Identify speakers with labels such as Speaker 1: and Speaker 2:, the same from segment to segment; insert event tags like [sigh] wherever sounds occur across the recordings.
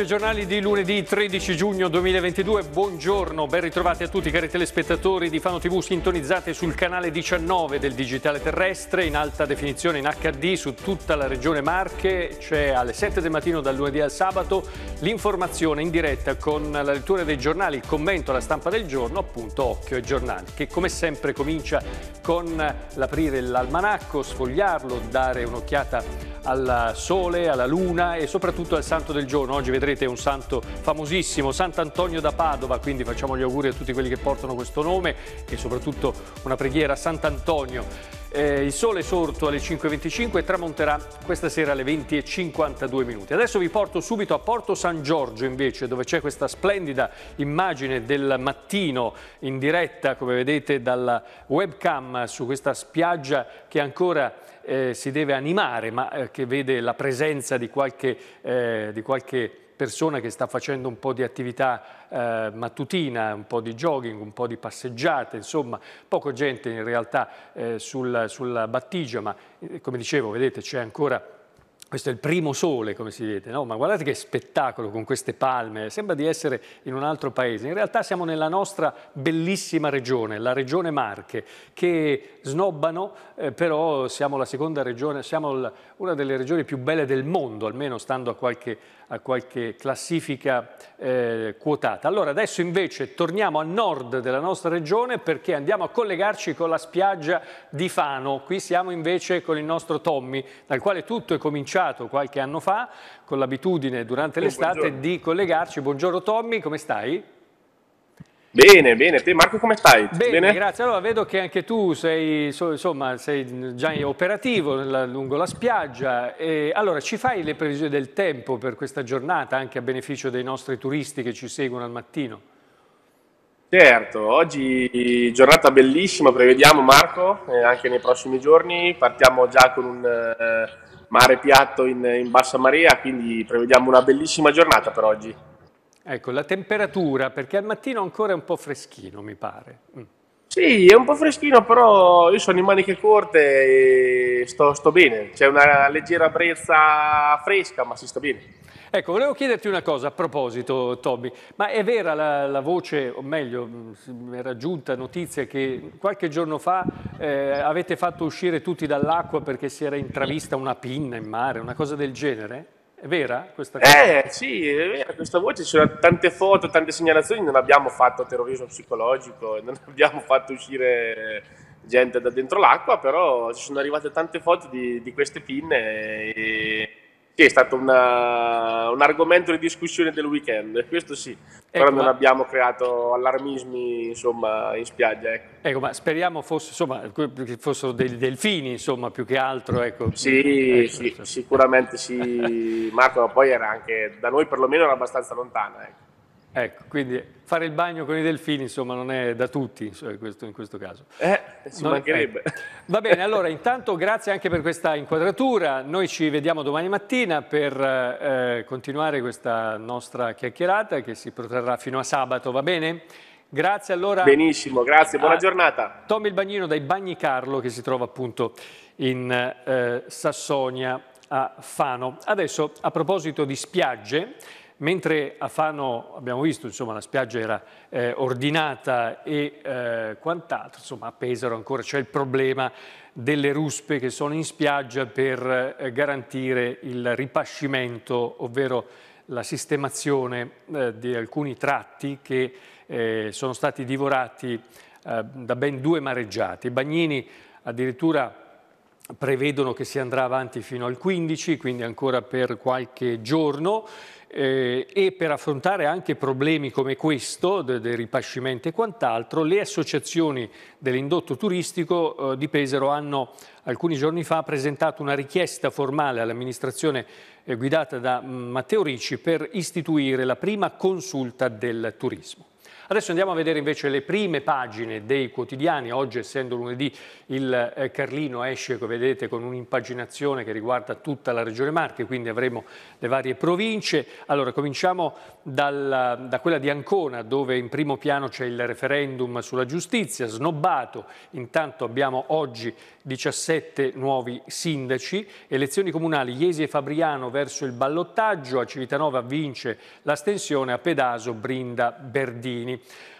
Speaker 1: Raddoppio giornali di lunedì 13 giugno 2022. Buongiorno, ben ritrovati a tutti cari telespettatori di Fano TV sintonizzate sul canale 19 del Digitale Terrestre in alta definizione in HD su tutta la regione Marche. C'è alle 7 del mattino dal lunedì al sabato l'informazione in diretta con la lettura dei giornali, il commento, alla stampa del giorno, appunto Occhio e Giornali, che come sempre comincia con l'aprire l'almanacco, sfogliarlo, dare un'occhiata a al sole, alla luna e soprattutto al santo del giorno. Oggi vedrete un santo famosissimo, Sant'Antonio da Padova, quindi facciamo gli auguri a tutti quelli che portano questo nome e soprattutto una preghiera a Sant'Antonio. Eh, il sole è sorto alle 5.25 e tramonterà questa sera alle 20.52 minuti. Adesso vi porto subito a Porto San Giorgio invece dove c'è questa splendida immagine del mattino in diretta come vedete dalla webcam su questa spiaggia che ancora eh, si deve animare, ma eh, che vede la presenza di qualche, eh, di qualche, persona che sta facendo un po' di attività eh, mattutina, un po' di jogging, un po' di passeggiate, insomma, poco gente in realtà eh, sul, sulla battigia, ma eh, come dicevo, vedete, c'è ancora questo è il primo sole, come si vede, no? ma guardate che spettacolo con queste palme, sembra di essere in un altro paese. In realtà siamo nella nostra bellissima regione, la regione Marche, che snobbano, eh, però siamo la seconda regione, siamo la, una delle regioni più belle del mondo, almeno stando a qualche a qualche classifica eh, quotata. Allora adesso invece torniamo a nord della nostra regione perché andiamo a collegarci con la spiaggia di Fano. Qui siamo invece con il nostro Tommy, dal quale tutto è cominciato qualche anno fa, con l'abitudine durante l'estate di collegarci. Buongiorno Tommy, come stai?
Speaker 2: Bene, bene, te Marco come stai?
Speaker 1: Bene, bene, grazie. Allora vedo che anche tu sei, insomma, sei già operativo lungo la spiaggia. E allora ci fai le previsioni del tempo per questa giornata anche a beneficio dei nostri turisti che ci seguono al mattino?
Speaker 2: Certo, oggi giornata bellissima, prevediamo Marco, eh, anche nei prossimi giorni. Partiamo già con un eh, mare piatto in, in bassa marea, quindi prevediamo una bellissima giornata per oggi.
Speaker 1: Ecco, la temperatura, perché al mattino ancora è un po' freschino, mi pare. Mm.
Speaker 2: Sì, è un po' freschino, però io sono in maniche corte e sto, sto bene. C'è una leggera brezza fresca, ma si sta bene.
Speaker 1: Ecco, volevo chiederti una cosa a proposito, Tobi. ma è vera la, la voce, o meglio, mi mm, era giunta notizia che qualche giorno fa eh, avete fatto uscire tutti dall'acqua perché si era intravista una pinna in mare, una cosa del genere? È vera questa eh, cosa? Eh
Speaker 2: sì, è vera questa voce, c'erano tante foto, tante segnalazioni, non abbiamo fatto terrorismo psicologico, non [laughs] abbiamo fatto uscire gente da dentro l'acqua, però ci sono arrivate tante foto di, di queste pinne e che è stato una, un argomento di discussione del weekend, questo sì, ecco, però non ma... abbiamo creato allarmismi insomma, in spiaggia. Ecco,
Speaker 1: ecco ma speriamo fosse, insomma, fossero dei delfini insomma, più che altro. Ecco.
Speaker 2: Sì, ecco, sì sicuramente sì, Marco, ma poi era anche, da noi perlomeno era abbastanza lontana. Ecco.
Speaker 1: Ecco, quindi fare il bagno con i delfini, insomma, non è da tutti in questo, in questo caso. Eh,
Speaker 2: ci non mancherebbe. È... Ecco. Va bene, allora,
Speaker 1: intanto grazie anche per questa inquadratura. Noi ci vediamo domani mattina per eh, continuare questa nostra chiacchierata che si protrarrà fino a sabato, va bene?
Speaker 2: Grazie allora. Benissimo, grazie, buona ah, giornata.
Speaker 1: Tommy il Bagnino dai Bagni Carlo che si trova appunto in eh, Sassonia a Fano. Adesso, a proposito di spiagge... Mentre a Fano abbiamo visto insomma, la spiaggia era eh, ordinata e eh, quant'altro, insomma a Pesaro ancora c'è il problema delle ruspe che sono in spiaggia per eh, garantire il ripascimento, ovvero la sistemazione eh, di alcuni tratti che eh, sono stati divorati eh, da ben due mareggiati. Bagnini addirittura prevedono che si andrà avanti fino al 15, quindi ancora per qualche giorno, eh, e per affrontare anche problemi come questo, del de ripascimento e quant'altro, le associazioni dell'indotto turistico eh, di Pesaro hanno alcuni giorni fa presentato una richiesta formale all'amministrazione eh, guidata da mm, Matteo Ricci per istituire la prima consulta del turismo. Adesso andiamo a vedere invece le prime pagine dei quotidiani. Oggi, essendo lunedì, il eh, Carlino esce, come vedete, con un'impaginazione che riguarda tutta la Regione Marche, quindi avremo le varie province. Allora, cominciamo dal, da quella di Ancona, dove in primo piano c'è il referendum sulla giustizia, snobbato. Intanto abbiamo oggi 17 nuovi sindaci, elezioni comunali Iesi e Fabriano verso il ballottaggio, a Civitanova vince l'astensione, a Pedaso Brinda Berdini.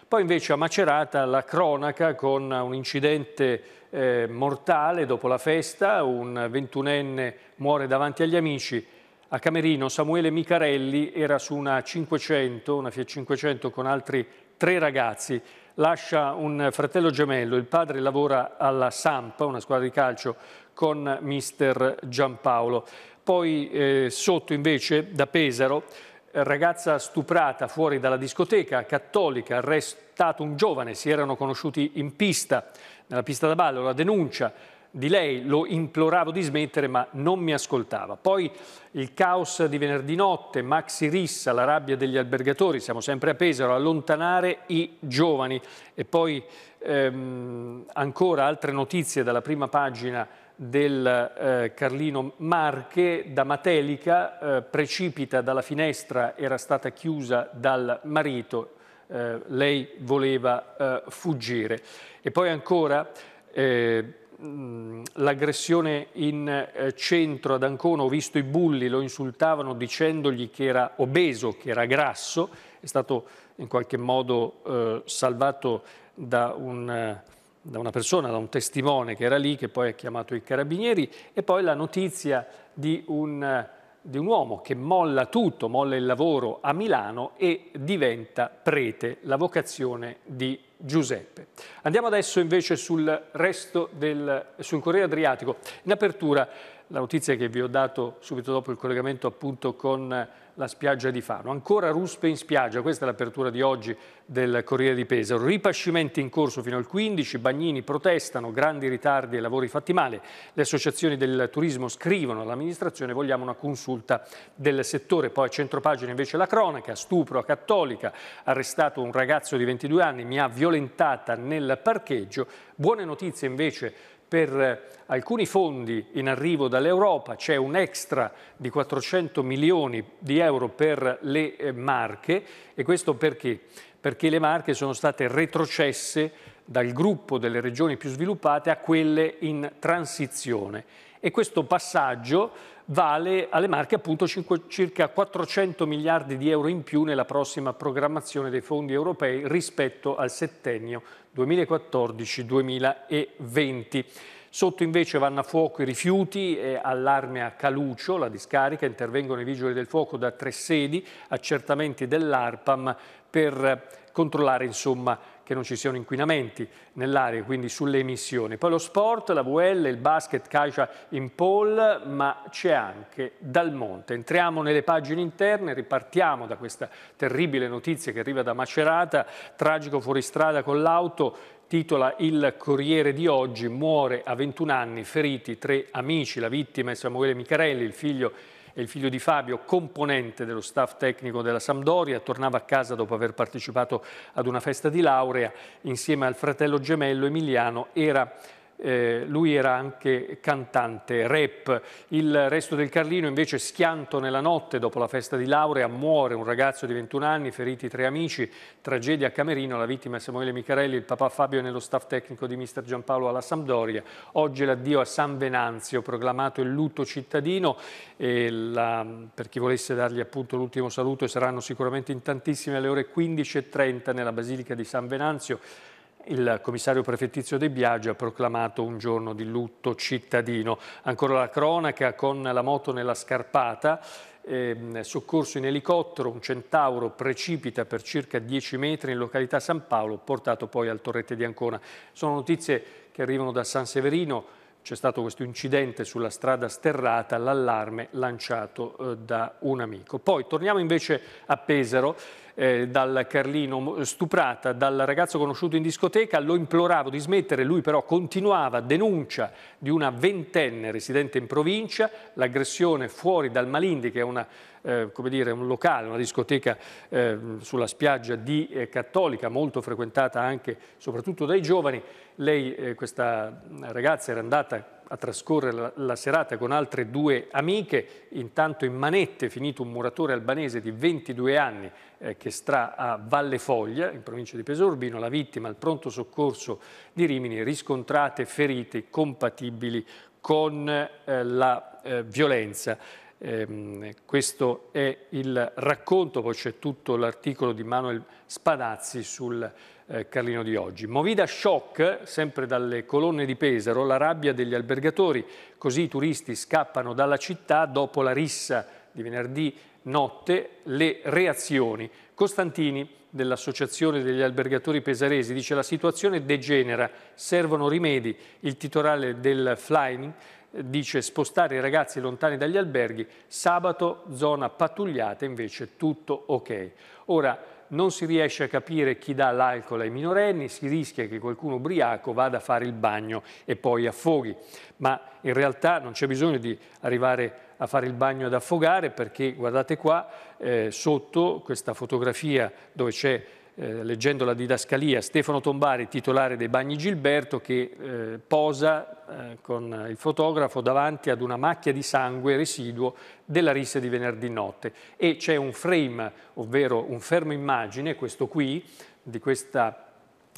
Speaker 1: Poi invece a Macerata la cronaca con un incidente eh, mortale dopo la festa, un ventunenne muore davanti agli amici. A Camerino Samuele Micarelli era su una 500, una Fiat 500 con altri tre ragazzi. Lascia un fratello gemello, il padre lavora alla Samp, una squadra di calcio, con mister Giampaolo. Poi eh, sotto invece, da Pesaro, ragazza stuprata fuori dalla discoteca cattolica, arrestato un giovane, si erano conosciuti in pista, nella pista da ballo, la denuncia di lei, lo imploravo di smettere ma non mi ascoltava. Poi il caos di venerdì notte, Maxi Rissa, la rabbia degli albergatori, siamo sempre a Pesaro, allontanare i giovani e poi ehm, ancora altre notizie dalla prima pagina del eh, Carlino Marche da Matelica eh, precipita dalla finestra, era stata chiusa dal marito, eh, lei voleva eh, fuggire. E poi ancora eh, l'aggressione in eh, centro ad Ancona, ho visto i bulli, lo insultavano dicendogli che era obeso, che era grasso, è stato in qualche modo salvato da un da una persona, da un testimone che era lì, che poi ha chiamato i carabinieri, e poi la notizia di un, di un uomo che molla tutto, molla il lavoro a Milano e diventa prete, la vocazione di Giuseppe. Andiamo adesso invece sul resto del sul Corriere Adriatico. In apertura la notizia che vi ho dato subito dopo il collegamento appunto con la spiaggia di Fano. Ancora ruspe in spiaggia, questa è l'apertura di oggi del Corriere di Pesaro. Ripascimenti in corso fino al 15, bagnini protestano, grandi ritardi e lavori fatti male. Le associazioni del turismo scrivono all'amministrazione vogliamo una consulta del settore. Poi a centropagina invece la cronaca, stupro a Cattolica, arrestato un ragazzo di 22 anni, mi ha violentata nel parcheggio. Buone notizie invece per eh, alcuni fondi in arrivo dall'Europa, c'è un extra di 400 milioni di euro per le eh, Marche e questo perché? Perché le Marche sono state retrocesse dal gruppo delle regioni più sviluppate a quelle in transizione e questo passaggio vale alle Marche appunto circa 400 miliardi di euro in più nella prossima programmazione dei fondi europei rispetto al settennio 2014-2020. Sotto invece vanno a fuoco i rifiuti, e allarme a Calucio, la discarica, intervengono i vigili del fuoco da tre sedi, accertamenti dell'ARPAM per controllare insomma, che non ci siano inquinamenti nell'aria, quindi sulle emissioni. Poi lo sport, la VL, il basket, calcia in pole, ma c'è anche Dal Monte. Entriamo nelle pagine interne, ripartiamo da questa terribile notizia che arriva da Macerata, tragico fuoristrada con l'auto, titola Il Corriere di oggi, muore a 21 anni, feriti tre amici, la vittima è Samuele Micarelli, il figlio e il figlio di Fabio, componente dello staff tecnico della Sampdoria, tornava a casa dopo aver partecipato ad una festa di laurea insieme al fratello gemello Emiliano, era eh, lui era anche cantante, rap. Il resto del Carlino invece schianto nella notte dopo la festa di laurea, muore un ragazzo di 21 anni, feriti tre amici, tragedia a Camerino, la vittima è Samuele Micharelli, il papà Fabio è nello staff tecnico di mister Giampaolo alla Sampdoria. Oggi l'addio a San Venanzio, proclamato il lutto cittadino, la, per chi volesse dargli appunto l'ultimo saluto saranno sicuramente in tantissime alle ore 15.30 nella Basilica di San Venanzio il commissario prefettizio De Biagio ha proclamato un giorno di lutto cittadino. Ancora la cronaca con la moto nella scarpata, eh, soccorso in elicottero, un centauro precipita per circa 10 metri in località San Paolo, portato poi al Torrette di Ancona. Sono notizie che arrivano da San Severino, c'è stato questo incidente sulla strada sterrata, l'allarme lanciato eh, da un amico. Poi torniamo invece a Pesaro, eh, dal Carlino, stuprata dal ragazzo conosciuto in discoteca, lo imploravo di smettere, lui però continuava, denuncia di una ventenne residente in provincia, l'aggressione fuori dal Malindi che è una eh, come dire, un locale, una discoteca eh, sulla spiaggia di eh, Cattolica, molto frequentata anche soprattutto dai giovani. Lei, eh, questa mm, ragazza, era andata a trascorrere la, la serata con altre due amiche, intanto in manette è finito un muratore albanese di 22 anni eh, che sta a Valle Foglia, in provincia di Pesorbino, la vittima al pronto soccorso di Rimini, riscontrate ferite compatibili con eh, la eh, violenza. Eh, questo è il racconto, poi c'è tutto l'articolo di Manuel Spadazzi sul eh, Carlino di oggi. Movida shock, sempre dalle colonne di Pesaro, la rabbia degli albergatori, così i turisti scappano dalla città dopo la rissa di venerdì notte, le reazioni. Costantini dell'Associazione degli Albergatori Pesaresi dice la situazione degenera, servono rimedi. Il titolare del Flying eh, dice spostare i ragazzi lontani dagli alberghi, sabato zona pattugliata invece tutto ok. Ora non si riesce a capire chi dà l'alcol ai minorenni, si rischia che qualcuno ubriaco vada a fare il bagno e poi affoghi. Ma in realtà non c'è bisogno di arrivare a fare il bagno ad affogare perché guardate qua eh, sotto questa fotografia dove c'è eh, leggendo la didascalia, Stefano Tombari, titolare dei Bagni Gilberto, che eh, posa eh, con il fotografo davanti ad una macchia di sangue residuo della rissa di venerdì notte. E c'è un frame, ovvero un fermo immagine, questo qui, di questa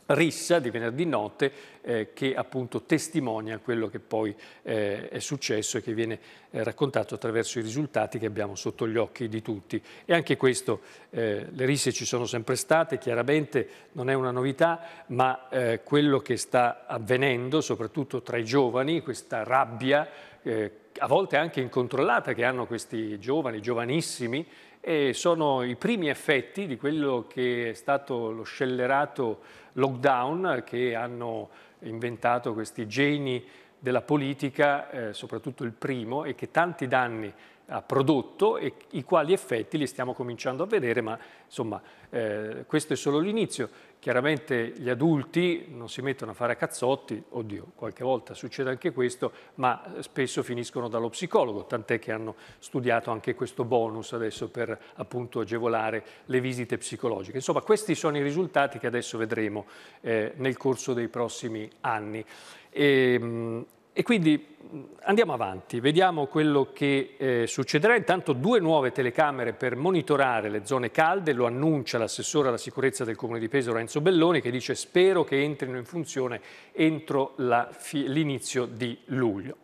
Speaker 1: rissa di venerdì notte eh, che appunto testimonia quello che poi eh, è successo e che viene eh, raccontato attraverso i risultati che abbiamo sotto gli occhi di tutti. E anche questo, eh, le risse ci sono sempre state, chiaramente non è una novità, ma eh, quello che sta avvenendo, soprattutto tra i giovani, questa rabbia eh, a volte anche incontrollata, che hanno questi giovani, giovanissimi, e sono i primi effetti di quello che è stato lo scellerato lockdown che hanno inventato questi geni della politica, eh, soprattutto il primo, e che tanti danni ha prodotto e i quali effetti li stiamo cominciando a vedere, ma insomma eh, questo è solo l'inizio. Chiaramente gli adulti non si mettono a fare a cazzotti, oddio, qualche volta succede anche questo, ma spesso finiscono dallo psicologo, tant'è che hanno studiato anche questo bonus adesso per appunto agevolare le visite psicologiche. Insomma, questi sono i risultati che adesso vedremo eh, nel corso dei prossimi anni. E, ehm, e quindi andiamo avanti, vediamo quello che eh, succederà. Intanto due nuove telecamere per monitorare le zone calde, lo annuncia l'assessore alla sicurezza del Comune di Peso, Renzo Belloni che dice spero che entrino in funzione entro l'inizio di luglio.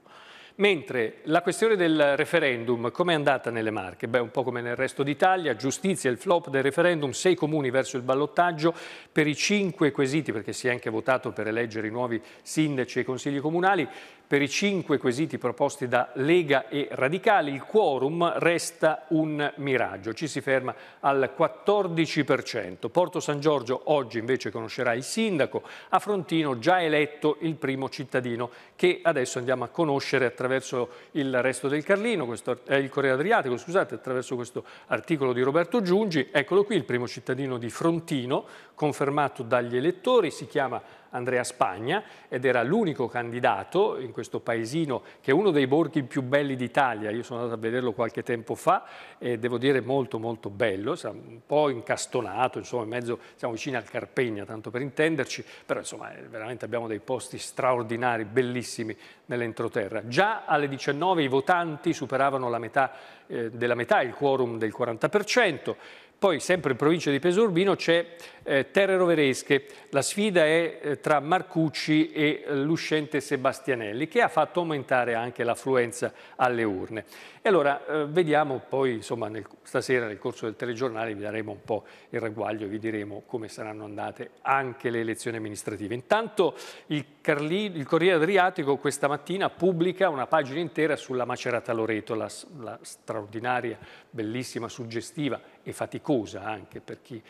Speaker 1: Mentre la questione del referendum, com'è andata nelle Marche? Beh, un po' come nel resto d'Italia, giustizia, il flop del referendum, sei comuni verso il ballottaggio per i cinque quesiti, perché si è anche votato per eleggere i nuovi sindaci e consigli comunali, per i cinque quesiti proposti da Lega e Radicali il quorum resta un miraggio, ci si ferma al 14%. Porto San Giorgio oggi invece conoscerà il sindaco, a Frontino già eletto il primo cittadino che adesso andiamo a conoscere attraverso il resto del Carlino, questo, eh, il Corriere Adriatico, scusate, attraverso questo articolo di Roberto Giungi. Eccolo qui il primo cittadino di Frontino, confermato dagli elettori, si chiama Andrea Spagna ed era l'unico candidato in questo paesino che è uno dei borghi più belli d'Italia, io sono andato a vederlo qualche tempo fa e devo dire molto molto bello, un po' incastonato, insomma in mezzo, siamo vicini al Carpegna tanto per intenderci, però insomma eh, veramente abbiamo dei posti straordinari, bellissimi nell'entroterra. Già alle 19 i votanti superavano la metà, eh, della metà il quorum del 40%, poi sempre in provincia di Pesorbino c'è eh, Terre Roveresche, la sfida è eh, tra Marcucci e l'uscente Sebastianelli che ha fatto aumentare anche l'affluenza alle urne. E allora eh, vediamo poi insomma nel, stasera nel corso del telegiornale vi daremo un po' il ragguaglio e vi diremo come saranno andate anche le elezioni amministrative. Intanto il, Carli, il Corriere Adriatico questa mattina pubblica una pagina intera sulla Macerata Loreto, la, la straordinaria, bellissima, suggestiva e faticosa anche per chi,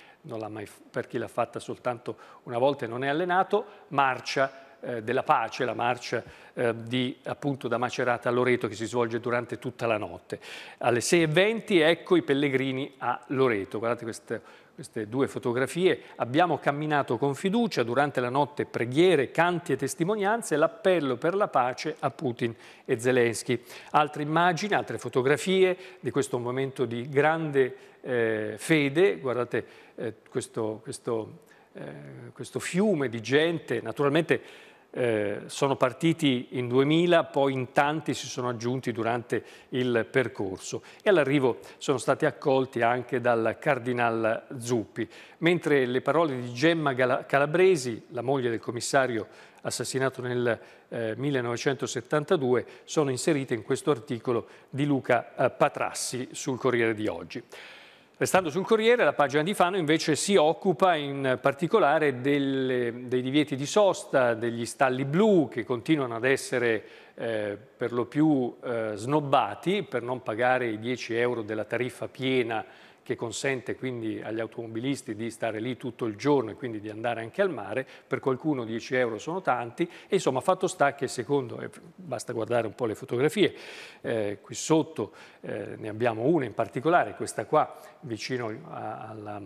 Speaker 1: l'ha fatta soltanto una volta e non è allenato, marcia eh, della pace, la marcia eh, di, appunto, da Macerata a Loreto che si svolge durante tutta la notte. Alle 6.20 ecco i pellegrini a Loreto, guardate queste, queste due fotografie, abbiamo camminato con fiducia durante la notte preghiere, canti e testimonianze, l'appello per la pace a Putin e Zelensky. Altre immagini, altre fotografie di questo momento di grande eh, fede, guardate eh, questo, questo, eh, questo fiume di gente, naturalmente eh, sono partiti in 2000, poi in tanti si sono aggiunti durante il percorso e all'arrivo sono stati accolti anche dal Cardinal Zuppi, mentre le parole di Gemma Calabresi, la moglie del commissario assassinato nel eh, 1972, sono inserite in questo articolo di Luca eh, Patrassi sul Corriere di oggi. Restando sul Corriere, la pagina di Fano invece si occupa in particolare del, dei divieti di sosta, degli stalli blu che continuano ad essere eh, per lo più eh, snobbati per non pagare i 10 euro della tariffa piena che consente quindi agli automobilisti di stare lì tutto il giorno e quindi di andare anche al mare, per qualcuno 10 euro sono tanti e insomma fatto sta che secondo, eh, basta guardare un po' le fotografie, eh, qui sotto eh, ne abbiamo una in particolare, questa qua vicino a, alla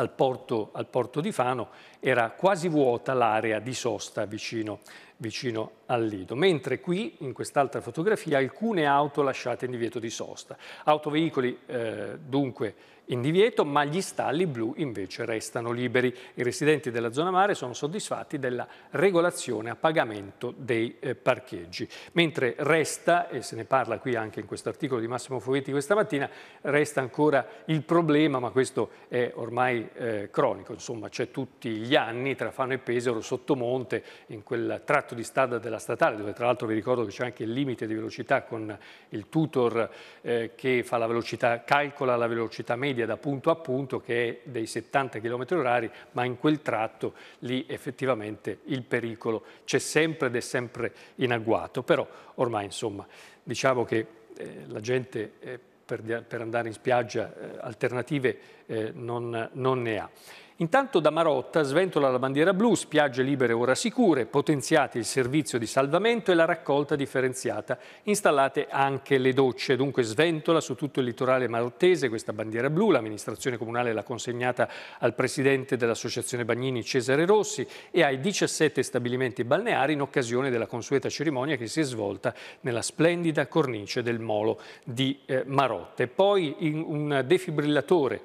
Speaker 1: al porto, al porto di Fano, era quasi vuota l'area di sosta vicino, vicino al lido, mentre qui, in quest'altra fotografia, alcune auto lasciate in divieto di sosta. Autoveicoli eh, dunque in divieto, ma gli stalli blu invece restano liberi. I residenti della zona mare sono soddisfatti della regolazione a pagamento dei eh, parcheggi. Mentre resta, e se ne parla qui anche in questo articolo di Massimo Fovetti questa mattina, resta ancora il problema, ma questo è ormai eh, cronico, insomma c'è tutti gli anni tra Fano e Pesaro, Sottomonte, in quel tratto di strada della statale, dove tra l'altro vi ricordo che c'è anche il limite di velocità con il tutor eh, che la velocità, calcola la velocità media media da punto a punto che è dei 70 km h ma in quel tratto lì effettivamente il pericolo c'è sempre ed è sempre in agguato. Però ormai insomma diciamo che eh, la gente eh, per, per, andare in spiaggia eh, alternative eh, non, non ne ha. Intanto da Marotta sventola la bandiera blu, spiagge libere ora sicure, potenziati il servizio di salvamento e la raccolta differenziata, installate anche le docce. Dunque sventola su tutto il litorale marottese questa bandiera blu, l'amministrazione comunale l'ha consegnata al presidente dell'associazione Bagnini Cesare Rossi e ai 17 stabilimenti balneari in occasione della consueta cerimonia che si è svolta nella splendida cornice del molo di eh, Marotta. E poi un defibrillatore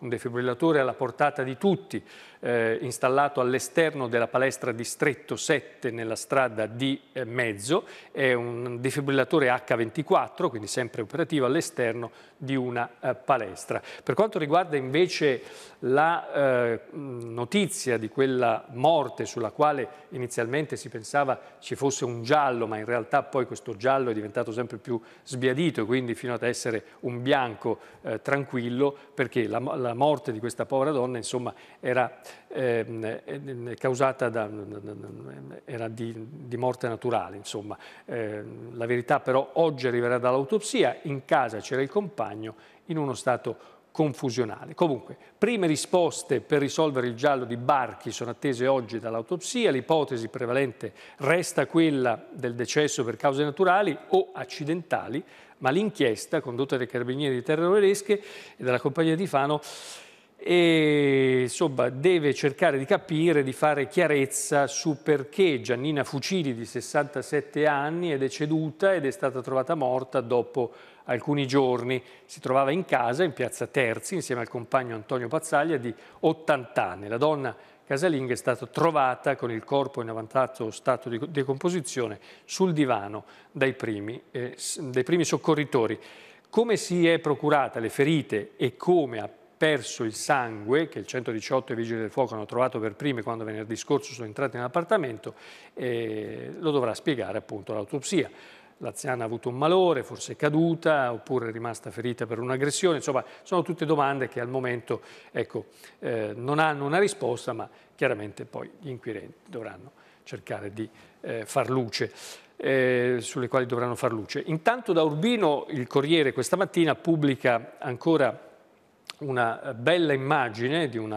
Speaker 1: un defibrillatore alla portata di tutti, eh, installato all'esterno della palestra distretto 7 nella strada di eh, Mezzo, è un defibrillatore H24, quindi sempre operativo all'esterno di una eh, palestra. Per quanto riguarda invece la eh, notizia di quella morte sulla quale inizialmente si pensava ci fosse un giallo, ma in realtà poi questo giallo è diventato sempre più sbiadito, quindi fino ad essere un bianco eh, tranquillo, perché la, la morte di questa povera donna insomma era eh, causata da, era di, di, morte naturale. Insomma. Eh, la verità però oggi arriverà dall'autopsia, in casa c'era il compagno in uno stato confusionale. Comunque, prime risposte per risolvere il giallo di Barchi sono attese oggi dall'autopsia, l'ipotesi prevalente resta quella del decesso per cause naturali o accidentali, ma l'inchiesta condotta dai carabinieri di Terre Oresche e dalla compagnia di Fano è insomma, deve cercare di capire, di fare chiarezza su perché Giannina Fucili di 67 anni è deceduta ed è stata trovata morta dopo alcuni giorni. Si trovava in casa in piazza Terzi insieme al compagno Antonio Pazzaglia di 80 anni. La donna casalinga è stata trovata con il corpo in avanzato stato di decomposizione sul divano dai primi, eh, dai primi soccorritori. Come si è procurata le ferite e come ha perso il sangue che il 118 e i vigili del fuoco hanno trovato per prime quando venerdì scorso sono entrati nell'appartamento, e lo dovrà spiegare appunto l'autopsia. L'anziana ha avuto un malore, forse è caduta, oppure è rimasta ferita per un'aggressione. Insomma, sono tutte domande che al momento ecco, eh, non hanno una risposta, ma chiaramente poi gli inquirenti dovranno cercare di eh, far luce. Eh, sulle quali dovranno far luce. Intanto da Urbino il Corriere questa mattina pubblica ancora una eh, bella immagine di un,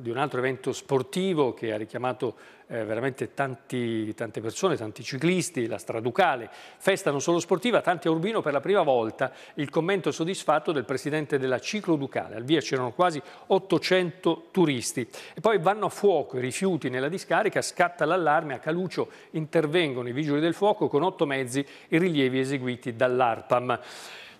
Speaker 1: di un, altro evento sportivo che ha richiamato eh, veramente tanti, tante persone, tanti ciclisti, la Straducale, festa non solo sportiva, tanti a Urbino per la prima volta, il commento soddisfatto del presidente della Ciclo Ducale, al via c'erano quasi 800 turisti. E poi vanno a fuoco i rifiuti nella discarica, scatta l'allarme, a Calucio intervengono i vigili del fuoco con otto mezzi i rilievi eseguiti dall'ARPAM.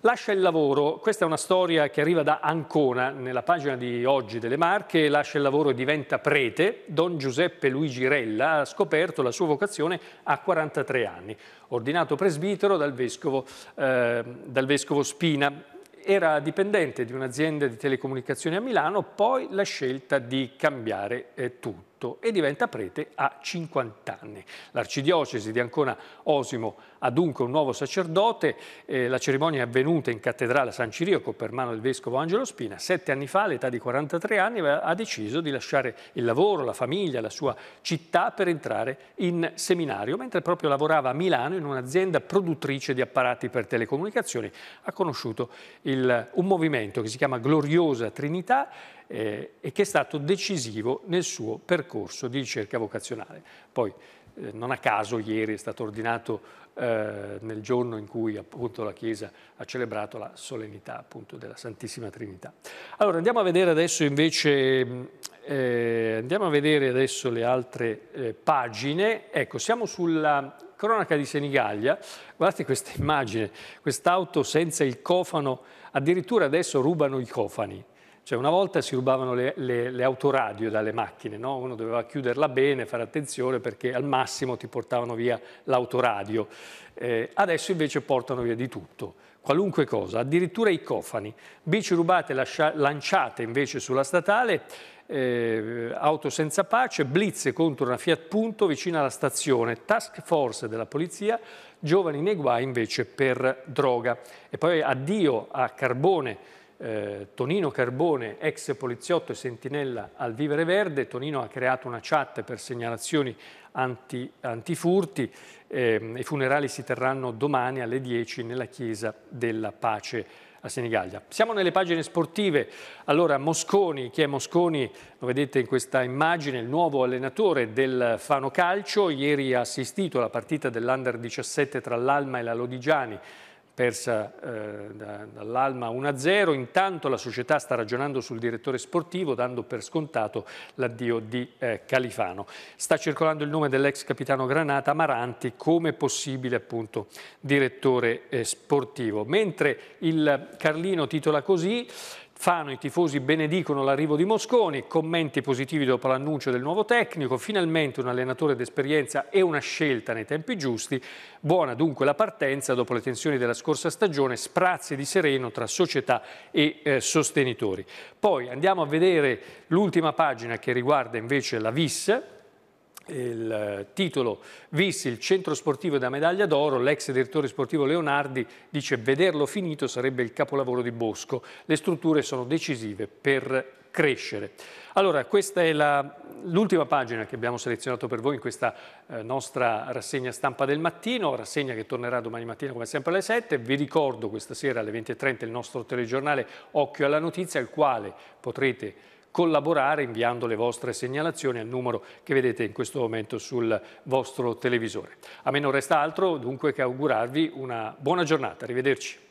Speaker 1: Lascia il lavoro, questa è una storia che arriva da Ancona, nella pagina di oggi delle Marche, lascia il lavoro e diventa prete. Don Giuseppe Luigi Rella ha scoperto la sua vocazione a 43 anni, ordinato presbitero dal vescovo, eh, dal vescovo Spina era dipendente di un'azienda di telecomunicazioni a Milano, poi la scelta di cambiare eh, tutto. 18 e diventa prete a 50 anni. L'arcidiocesi di Ancona Osimo ha dunque un nuovo sacerdote, eh, la cerimonia è avvenuta in cattedrale San Cirioco per mano del vescovo Angelo Spina. Sette anni fa, all'età di 43 anni, ha deciso di lasciare il lavoro, la famiglia, la sua città per entrare in seminario, mentre proprio lavorava a Milano in un'azienda produttrice di apparati per telecomunicazioni, ha conosciuto il, un movimento che si chiama Gloriosa Trinità eh, e che è stato decisivo nel suo percorso di ricerca vocazionale. Poi, eh, non a caso, ieri è stato ordinato eh, nel giorno in cui appunto la Chiesa ha celebrato la solennità appunto della Santissima Trinità. Allora andiamo a vedere adesso invece eh, andiamo a vedere adesso le altre eh, pagine. Ecco, siamo sulla cronaca di Senigallia. Guardate questa immagine, quest'auto senza il cofano, addirittura adesso rubano i cofani. Cioè una volta si rubavano le, le, le autoradio dalle macchine, no? uno doveva chiuderla bene, fare attenzione perché al massimo ti portavano via l'autoradio. Eh, adesso invece portano via di tutto, qualunque cosa, addirittura i cofani. Bici rubate lascia, lanciate invece sulla statale, eh, auto senza pace, blitz contro una Fiat Punto vicino alla stazione, task force della polizia, giovani nei guai invece per droga. E poi addio a carbone eh, Tonino Carbone, ex poliziotto e sentinella al Vivere Verde. Tonino ha creato una chat per segnalazioni anti, antifurti. Eh, I funerali si terranno domani alle 10 nella Chiesa della Pace a Senigallia. Siamo nelle pagine sportive. Allora, Mosconi, chi è Mosconi? Lo vedete in questa immagine, il nuovo allenatore del Fano Calcio. Ieri ha assistito alla partita dell'Under 17 tra l'Alma e la Lodigiani persa eh, da, dall'Alma 1-0, intanto la società sta ragionando sul direttore sportivo dando per scontato l'addio di eh, Califano. Sta circolando il nome dell'ex capitano Granata Maranti come possibile appunto direttore eh, sportivo, mentre il Carlino titola così Fano, i tifosi benedicono l'arrivo di Mosconi, commenti positivi dopo l'annuncio del nuovo tecnico, finalmente un allenatore d'esperienza e una scelta nei tempi giusti, buona dunque la partenza dopo le tensioni della scorsa stagione, sprazzi di sereno tra società e eh, sostenitori. Poi andiamo a vedere l'ultima pagina che riguarda invece la VIS, il eh, titolo Vissi, il centro sportivo da medaglia d'oro, l'ex direttore sportivo Leonardi dice vederlo finito sarebbe il capolavoro di Bosco. Le strutture sono decisive per crescere. Allora, questa è l'ultima pagina che abbiamo selezionato per voi in questa eh, nostra rassegna stampa del mattino, rassegna che tornerà domani mattina come sempre alle 7. Vi ricordo questa sera alle 20.30 il nostro telegiornale Occhio alla Notizia, al quale potrete collaborare inviando le vostre segnalazioni al numero che vedete in questo momento sul vostro televisore. A me non resta altro dunque che augurarvi una buona giornata. Arrivederci.